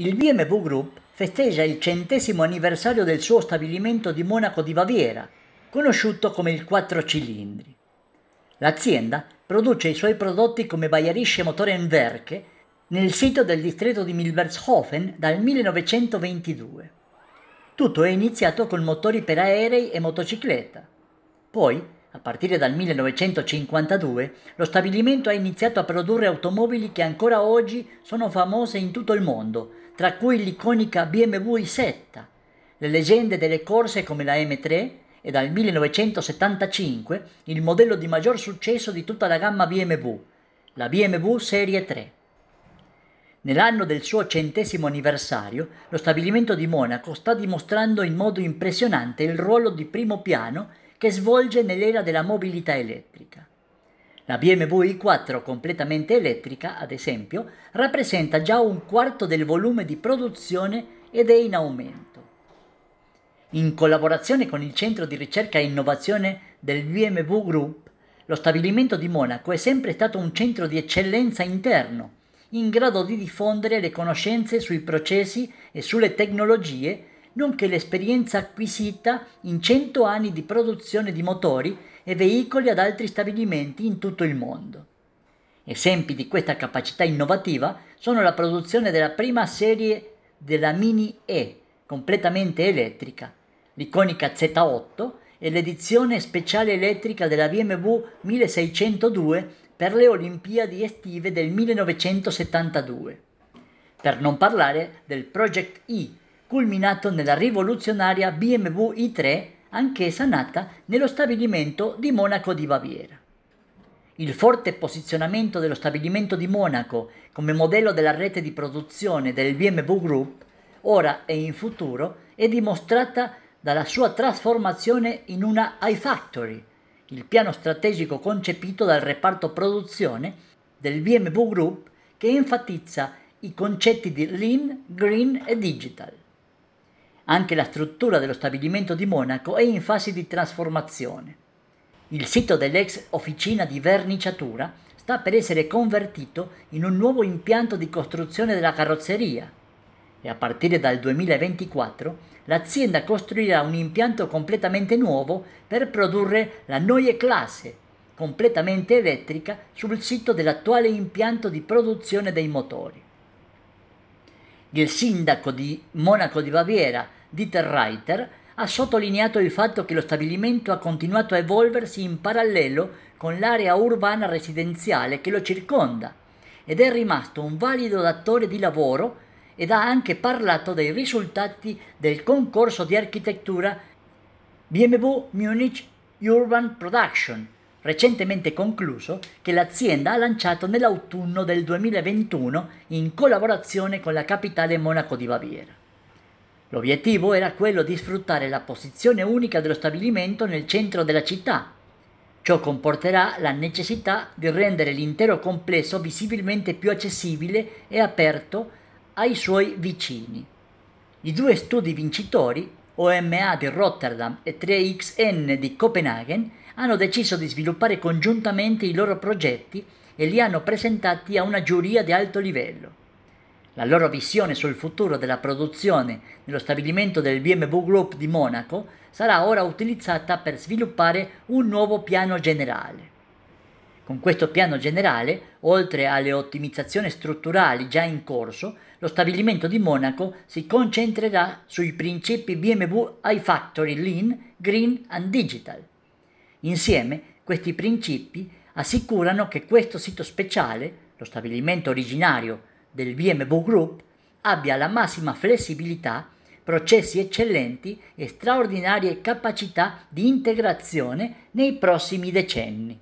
Il BMW Group festeggia il centesimo anniversario del suo stabilimento di Monaco di Baviera, conosciuto come il Quattro cilindri. L'azienda produce i suoi prodotti come Bayerische Motorenwerke nel sito del distretto di Milbertshofen dal 1922. Tutto è iniziato con motori per aerei e motocicletta. Poi a partire dal 1952 lo stabilimento ha iniziato a produrre automobili che ancora oggi sono famose in tutto il mondo, tra cui l'iconica BMW i7, le leggende delle corse come la M3 e dal 1975 il modello di maggior successo di tutta la gamma BMW, la BMW Serie 3. Nell'anno del suo centesimo anniversario, lo stabilimento di Monaco sta dimostrando in modo impressionante il ruolo di primo piano che svolge nell'era della mobilità elettrica. La BMW i4 completamente elettrica, ad esempio, rappresenta già un quarto del volume di produzione ed è in aumento. In collaborazione con il Centro di ricerca e innovazione del BMW Group, lo stabilimento di Monaco è sempre stato un centro di eccellenza interno, in grado di diffondere le conoscenze sui processi e sulle tecnologie nonché l'esperienza acquisita in 100 anni di produzione di motori e veicoli ad altri stabilimenti in tutto il mondo. Esempi di questa capacità innovativa sono la produzione della prima serie della Mini E, completamente elettrica, l'iconica Z8 e l'edizione speciale elettrica della BMW 1602 per le Olimpiadi estive del 1972. Per non parlare del Project E, culminato nella rivoluzionaria BMW i3, anch'essa nata nello stabilimento di Monaco di Baviera. Il forte posizionamento dello stabilimento di Monaco come modello della rete di produzione del BMW Group, ora e in futuro, è dimostrata dalla sua trasformazione in una iFactory, il piano strategico concepito dal reparto produzione del BMW Group che enfatizza i concetti di lean, green e digital. Anche la struttura dello stabilimento di Monaco è in fase di trasformazione. Il sito dell'ex officina di verniciatura sta per essere convertito in un nuovo impianto di costruzione della carrozzeria e a partire dal 2024 l'azienda costruirà un impianto completamente nuovo per produrre la Neue Classe, completamente elettrica, sul sito dell'attuale impianto di produzione dei motori. Il sindaco di Monaco di Baviera, Dieter Reiter, ha sottolineato il fatto che lo stabilimento ha continuato a evolversi in parallelo con l'area urbana residenziale che lo circonda ed è rimasto un valido datore di lavoro ed ha anche parlato dei risultati del concorso di architettura BMW Munich Urban Production, recentemente concluso, che l'azienda ha lanciato nell'autunno del 2021 in collaborazione con la capitale Monaco di Baviera. L'obiettivo era quello di sfruttare la posizione unica dello stabilimento nel centro della città. Ciò comporterà la necessità di rendere l'intero complesso visibilmente più accessibile e aperto ai suoi vicini. I due studi vincitori, OMA di Rotterdam e 3XN di Copenaghen, hanno deciso di sviluppare congiuntamente i loro progetti e li hanno presentati a una giuria di alto livello. La loro visione sul futuro della produzione nello stabilimento del BMW Group di Monaco sarà ora utilizzata per sviluppare un nuovo piano generale. Con questo piano generale, oltre alle ottimizzazioni strutturali già in corso, lo stabilimento di Monaco si concentrerà sui principi BMW iFactory Lean, Green and Digital. Insieme, questi principi assicurano che questo sito speciale, lo stabilimento originario del BMW Group abbia la massima flessibilità, processi eccellenti e straordinarie capacità di integrazione nei prossimi decenni.